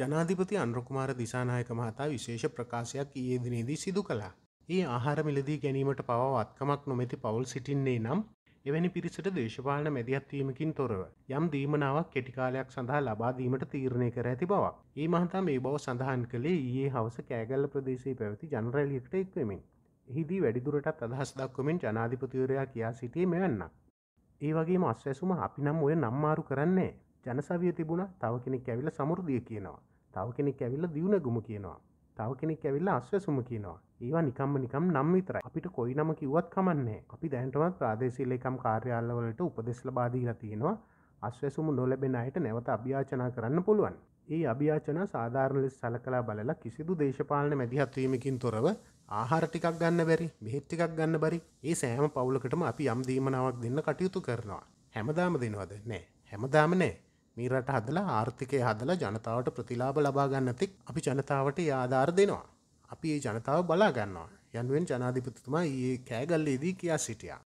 ජනාධිපති අන්රකුමාර දිසානායක මහතා විශේෂ ප්‍රකාශයක් ඊයේ දිනේදී සිදු කළා. ඒ ආහාර මිලදී ගැනීමට පවා වත්කමක් නොමැති පවුල් සිටින්නේ නම් එවැනි පිරිසට දේශපාලන මැදිහත්වීමකින් තොරව යම් දීමනාවක් කෙටිකාලයක් සඳහා ලබා දීමට තීරණය කර ඇති බවක්. ඒ මහතා මේ බව සඳහන් කළේ ඊයේ හවස කෑගල්ල ප්‍රදේශයේ පැවති ජනරැලියකට එක්වෙමින්. එහිදී වැඩිදුරටත් අදහස් දක්වමින් ජනාධිපතිවරයා කියා සිටියේ මෙවන්නක්. ඒ වගේම අස්වැසුම අපි නම් ඔය නම්මාරු කරන්නේ ජනසවිය තිබුණ තව කෙනෙක් ඇවිල සමුෘදිය කියනවා. තව කෙනෙක් ඇවිල්ල දියුණ ගුම කියනවා තව කෙනෙක් ඇවිල්ල අශ්වසුම කියනවා ඒවා නිකම්ම නිකම් නම් විතරයි අපිට කොයි නම කිව්වත් කමන්නේ අපි දැන්ටමත් ප්‍රාදේශීලකම් කාර්යාලවලට උපදෙස් ලබාදීලා තියෙනවා අශ්වසුම නොලැබෙන අයට නැවත අභ්‍යාචනා කරන්න පුළුවන් ඒ අභ්‍යාචන සාධාරණ ලෙස සලකලා බලලා කිසිදු දේශපාලන මැදිහත්වීමකින් තොරව ආහාර ටිකක් ගන්න බැරි බෙහෙත් ටිකක් ගන්න බරි ඒ සෑම පවුලකටම අපි යම් දීමනාවක් දෙන්න කටයුතු කරනවා හැමදාම දෙනවද නෑ හැමදාම නෑ මීරට හදලා ආර්ථිකය හදලා ජනතාවට ප්‍රතිලාබ ලබා ගන්නතෙක් අපි ජනතාවට ආධාර දෙනවා. අපි ඒ ජනතාව බලා ගන්නවා. යනුවෙන් ජනාධිපතිතුමා ඒ කෑගල්ලේදී කියා සිටියා.